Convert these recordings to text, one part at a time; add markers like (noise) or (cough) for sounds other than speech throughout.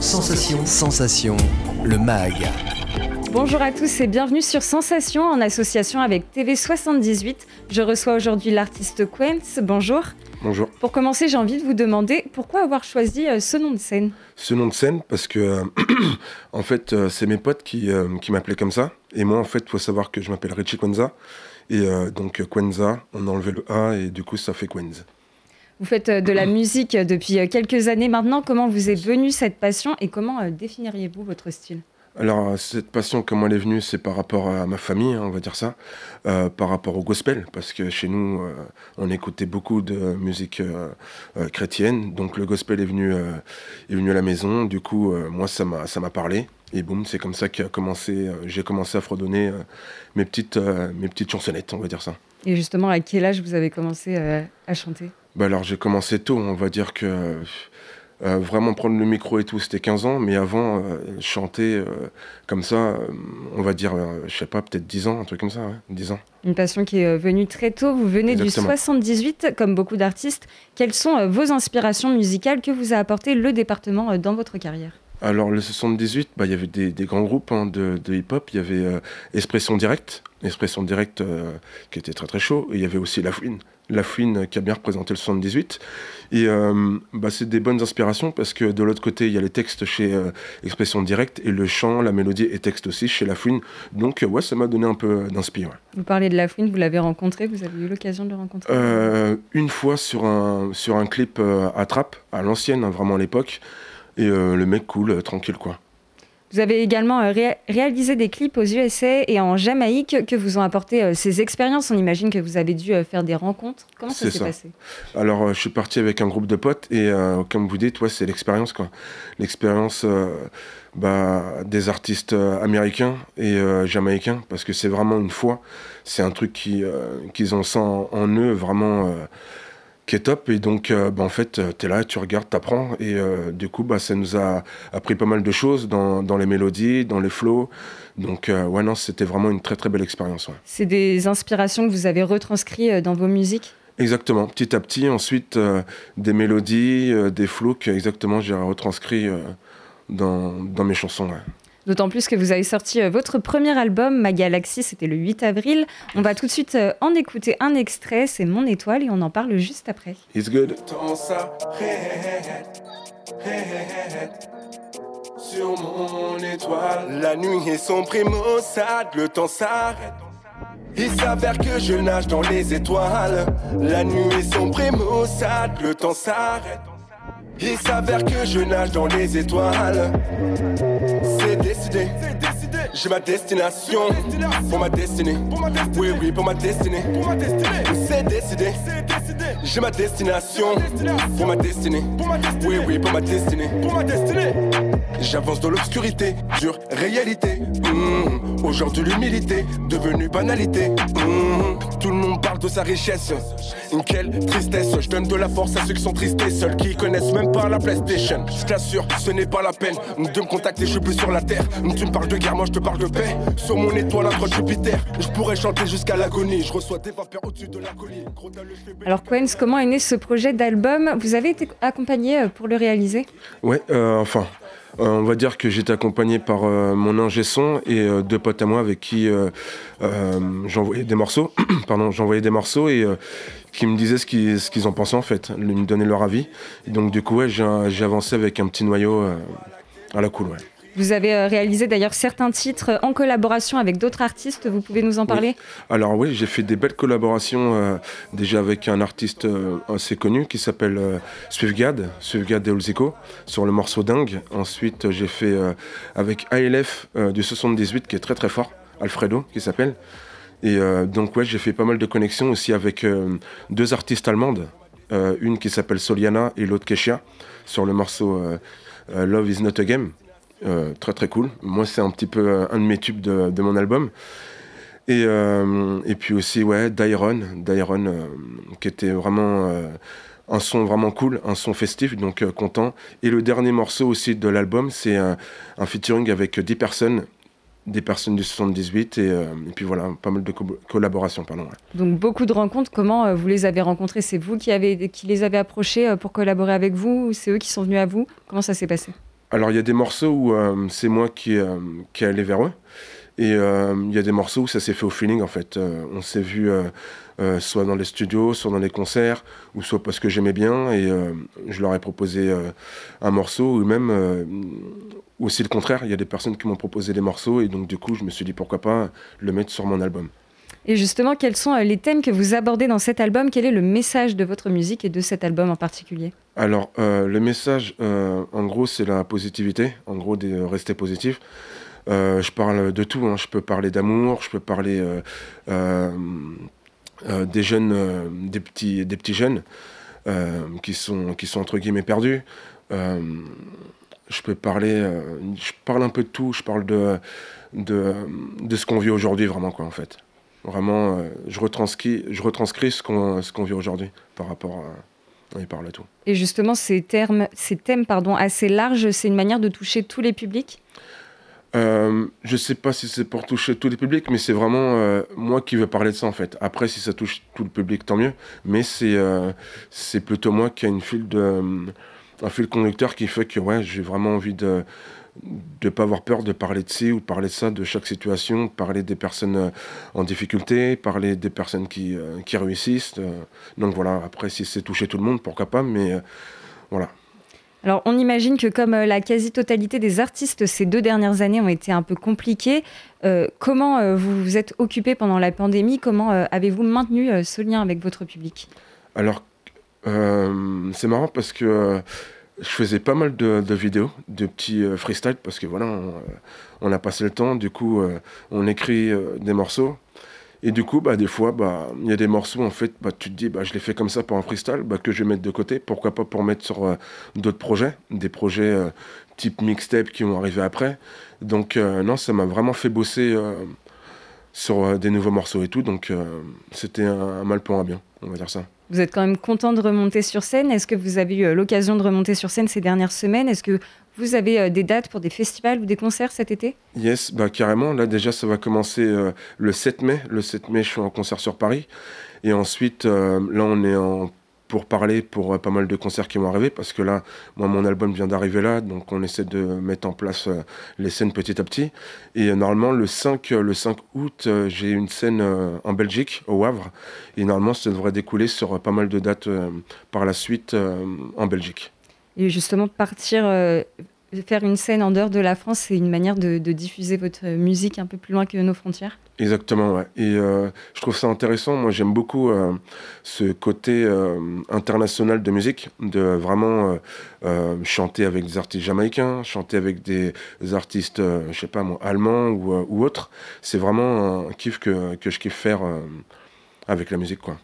Sensation. Sensation, le MAG. Bonjour à tous et bienvenue sur Sensation en association avec TV78. Je reçois aujourd'hui l'artiste Quentz. Bonjour. Bonjour. Pour commencer, j'ai envie de vous demander pourquoi avoir choisi euh, ce nom de scène Ce nom de scène parce que, (clears throat) en fait, euh, c'est mes potes qui, euh, qui m'appelaient comme ça. Et moi, en fait, il faut savoir que je m'appelle Richie Quenza. Et donc, Quenza, on a enlevé le A et du coup, ça fait Quenza. Vous faites euh, de la musique euh, depuis euh, quelques années maintenant. Comment vous est venue cette passion et comment définiriez-vous votre style alors, cette passion, comment elle est venue, c'est par rapport à ma famille, hein, on va dire ça, par rapport au gospel, parce que chez nous, on écoutait beaucoup de musique chrétienne, donc le gospel est venu, est venu à la maison, du coup, moi, ça m'a parlé, et boum, c'est comme ça que commencé, j'ai commencé à fredonner mes, petites, mes petites chansonnettes, on va dire ça. Et justement, à quel âge vous avez commencé à chanter bah, alors j'ai commencé tôt, on va dire que euh, vraiment prendre le micro et tout, c'était 15 ans, mais avant, euh, chanter euh, comme ça, on va dire, je sais pas, peut-être 10 ans, un truc comme ça, 10 ans. Une passion qui est venue très tôt, vous venez du 78, comme beaucoup d'artistes. Quelles sont vos inspirations musicales que vous a apporté le département dans votre carrière alors le 78, bah, il y avait des, grands groupes hein, de, de hip-hop. Il y avait Expression Directe, Expression Directe qui était très très chaud. Il y avait aussi La Fouine, la Fouine, qui a bien représenté le 78. Et euh, bah, c'est des bonnes inspirations parce que de l'autre côté, il y a les textes chez euh, Expression Directe et le chant, la mélodie et texte aussi chez La Fouine, Donc, euh, ouais, ça m'a donné un peu d'inspiration. Vous parlez de La Fouine, vous l'avez rencontré, vous avez eu l'occasion de le rencontrer Une fois sur un, sur un clip à Trappe, à l'ancienne, hein, vraiment à l'époque. Et le mec cool, tranquille quoi. Vous avez également euh, réalisé des clips aux USA et en Jamaïque. Que vous ont apporté euh, ces expériences On imagine que vous avez dû euh, faire des rencontres. Comment ça s'est passé Alors, je suis parti avec un groupe de potes et, comme vous dites, c'est l'expérience. L'expérience bah, des artistes américains et jamaïcains, parce que c'est vraiment une foi. C'est un truc qu'ils ont sent en eux, vraiment qui est top. Et donc, euh, bah, en fait, euh, tu es là, tu regardes, tu apprends. Et euh, du coup, bah, ça nous a appris pas mal de choses dans, les mélodies, dans les flows. Donc, ouais, non, c'était vraiment une très, très belle expérience. C'est des inspirations que vous avez retranscrites dans vos musiques Exactement, petit à petit. Ensuite, des mélodies, des flows que, exactement, j'ai retranscrit dans, dans, mes chansons. D'autant plus que vous avez sorti euh, votre premier album, Ma Galaxie, c'était le 8 avril. On va tout de suite euh, en écouter un extrait, c'est Mon Étoile, et on en parle juste après. It's good. Sur mon étoile, la nuit est son et maussade, le temps s'arrête. Il s'avère que je nage dans les étoiles. La nuit est sombre et maussade, le temps s'arrête. Il s'avère que je nage dans les étoiles. 50. 50. J'ai ma destination, pour ma destinée. Oui, oui, pour ma destinée. C'est décidé. J'ai ma destination, pour ma destinée. Oui, oui, pour ma destinée. J'avance dans l'obscurité, dure réalité. Hmm, aujourd'hui, l'humilité, devenue banalité. Hmm, tout le monde parle de sa richesse. Quelle tristesse, je donne de la force à ceux qui sont et seuls qui connaissent même pas la PlayStation. Je t'assure, ce n'est pas la peine de me contacter, je suis plus sur la terre. Tu me parles de guerre, moi je te alors Quens, comment est né ce projet d'album Vous avez été accompagné euh, pour le réaliser Ouais, euh, enfin... Euh, on va dire que j'étais accompagné par mon ingé son et deux potes à moi avec qui j'envoyais des morceaux. (coughs) Pardon, j'envoyais des morceaux et qui me disaient ce qu'ils, ce en pensaient en fait. Ils me donnaient leur avis. donc du coup, j'ai, j'ai avancé avec un petit noyau à la cool, ouais. Vous avez euh, réalisé d'ailleurs certains titres en collaboration avec d'autres artistes. Vous pouvez nous en parler Alors oui, j'ai fait des belles collaborations euh, déjà avec un artiste euh, assez connu qui s'appelle euh, Swiftgad, de Olzico, sur le morceau Dingue. Ensuite, j'ai fait avec ALF du 78 qui est très très fort, Alfredo qui s'appelle. Et donc ouais, j'ai fait pas mal de connexions aussi avec deux artistes allemandes, une qui s'appelle Soliana et l'autre Kesha, sur le morceau Love is not a game. Euh, très très cool. Moi, c'est un petit peu euh, un de mes tubes de, mon album. Euh, et, puis aussi, ouais, Dyron, Dyron qui était vraiment un son vraiment cool, un son festif, donc content. Et le dernier morceau aussi de l'album, c'est un, featuring avec 10 personnes, des personnes du 78, et, puis voilà, pas mal de collaborations. Pardon, Donc beaucoup de rencontres, comment vous les avez rencontrés C'est vous qui, avez, qui les avez approchés pour collaborer avec vous ou c'est eux qui sont venus à vous Comment ça s'est passé alors il y a des morceaux où euh, c'est moi qui, ai euh, qui allé vers eux. Et euh, il y a des morceaux où ça s'est fait au feeling en fait. on s'est vu soit dans les studios, soit dans les concerts, ou soit parce que j'aimais bien et je leur ai proposé un morceau, ou même aussi le contraire, il y a des personnes qui m'ont proposé des morceaux et donc du coup je me suis dit pourquoi pas le mettre sur mon album. Et justement, quels sont euh, les thèmes que vous abordez dans cet album Quel est le message de votre musique et de cet album en particulier Alors, euh, le message, euh, en gros, c'est la positivité, en gros, de rester positif. je parle de tout, hein. je peux parler d'amour, je peux parler des jeunes, des, petits, des petits jeunes qui, sont, qui sont entre guillemets perdus je peux parler, je parle un peu de tout, je parle de, de, de ce qu'on vit aujourd'hui vraiment, quoi, en fait. Vraiment, euh, je, retranscris, je retranscris ce qu'on vit aujourd'hui par rapport à... Il parle à tout. Et justement, ces, termes, ces thèmes pardon, assez larges, c'est une manière de toucher tous les publics euh, je ne sais pas si c'est pour toucher tous les publics, mais c'est vraiment euh, moi qui veux parler de ça en fait. Après, si ça touche tout le public, tant mieux. Mais c'est c'est plutôt moi qui a une file de, un fil conducteur qui fait que ouais, j'ai vraiment envie de, de ne pas avoir peur de parler de ci ou de parler de ça, de chaque situation, parler des personnes euh, en difficulté, parler des personnes qui, euh, qui réussissent. Euh. Donc voilà, après, si c'est toucher tout le monde, pourquoi pas, mais voilà. Alors, on imagine que comme la quasi-totalité des artistes, ces deux dernières années ont été un peu compliquées. comment vous vous êtes occupé pendant la pandémie Comment avez-vous maintenu ce lien avec votre public Alors, c'est marrant parce que je faisais pas mal de, vidéos, de petits euh, freestyles, parce que voilà, on, a passé le temps, du coup, euh, on écrit euh, des morceaux. Et du coup, bah, des fois, bah, il y a des morceaux, en fait, bah, tu te dis, bah, je les fais comme ça pour un freestyle, bah, que je vais mettre de côté, pourquoi pas pour mettre sur d'autres projets, des projets type mixtape qui vont arriver après. Donc, non, ça m'a vraiment fait bosser sur des nouveaux morceaux et tout, donc c'était un, un mal pour un bien, on va dire ça. Vous êtes quand même content de remonter sur scène. Est-ce que vous avez eu euh, l'occasion de remonter sur scène ces dernières semaines Est-ce que vous avez euh, des dates pour des festivals ou des concerts cet été Yes, bah carrément. Là déjà, ça va commencer euh, le 7 mai. Le 7 mai, je suis en concert sur Paris. Et ensuite, là, on est en pour parler pour euh, pas mal de concerts qui vont arriver parce que là, moi, mon album vient d'arriver là, donc on essaie de mettre en place euh, les scènes petit à petit. Et euh, normalement, le 5, le 5 août, j'ai une scène en Belgique, au Havre, et normalement, ça devrait découler sur pas mal de dates par la suite en Belgique. Et justement, partir faire une scène en dehors de la France, c'est une manière de, diffuser votre musique un peu plus loin que nos frontières. Exactement, Et euh, je trouve ça intéressant. Moi, j'aime beaucoup euh, ce côté euh, international de musique, de vraiment chanter avec des artistes jamaïcains, chanter avec des artistes, je sais pas moi, allemands ou, ou autres. C'est vraiment un kiff que, que je kiffe faire avec la musique, quoi.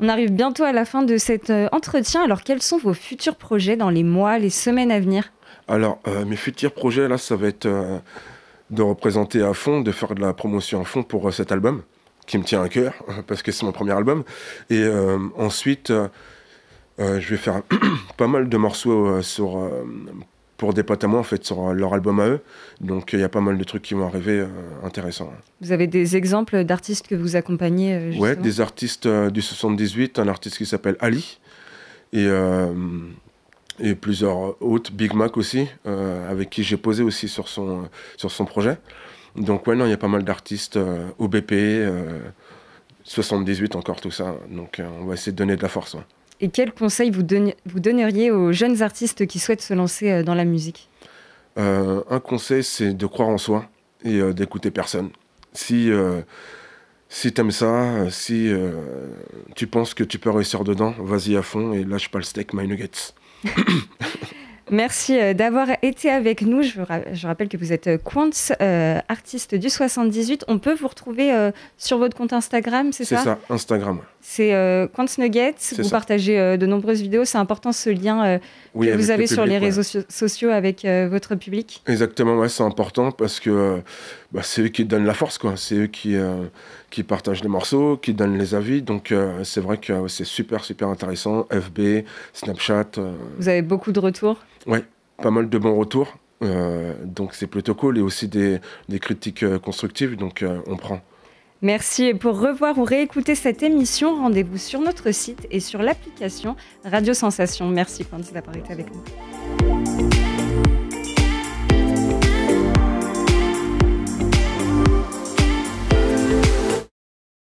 On arrive bientôt à la fin de cet entretien. Alors, quels sont vos futurs projets dans les mois, les semaines à venir alors, euh, mes futurs projets, là, ça va être euh, de représenter à fond, de faire de la promotion à fond pour euh, cet album, qui me tient à cœur, (laughs) parce que c'est mon premier album. Et ensuite, je vais faire (clears throat) pas mal de morceaux sur, pour des potes à moi, en fait, sur leur album à eux. Donc, il y a pas mal de trucs qui vont arriver intéressants. Vous avez des exemples d'artistes que vous accompagnez Oui, des artistes du 78, un artiste qui s'appelle Ali. Et et plusieurs autres, Big Mac aussi, euh, avec qui j'ai posé aussi sur son, euh, sur son projet. Donc ouais, non, il y a pas mal d'artistes euh, OBP, 78 encore, tout ça. Donc on va essayer de donner de la force. Et quels conseils vous, vous donneriez aux jeunes artistes qui souhaitent se lancer dans la musique Un conseil, c'est de croire en soi et d'écouter personne. Si si t'aimes ça, si tu penses que tu peux réussir dedans, vas-y à fond et lâche pas le steak, my nuggets. (coughs) Merci euh, d'avoir été avec nous. Je, je, rappelle que vous êtes euh, Quantz, euh, artiste du 78. On peut vous retrouver sur votre compte Instagram, c'est ça C'est ça, Instagram. C'est quand euh, Quant Nuggets. Vous partagez euh, de nombreuses vidéos. C'est important ce lien euh, que vous avez sur les réseaux sociaux avec votre public. Exactement, c'est important parce que bah, c'est eux qui donnent la force. quoi. C'est eux qui, qui partagent les morceaux, qui donnent les avis. Donc c'est vrai que c'est super, super intéressant. FB, Snapchat. Vous avez beaucoup de retours Oui, pas mal de bons retours. donc c'est plutôt cool et aussi des critiques constructives. Donc on prend. Merci et pour revoir ou réécouter cette émission, rendez-vous sur notre site et sur l'application Radio Sensation. Merci Quentin d'avoir été avec nous.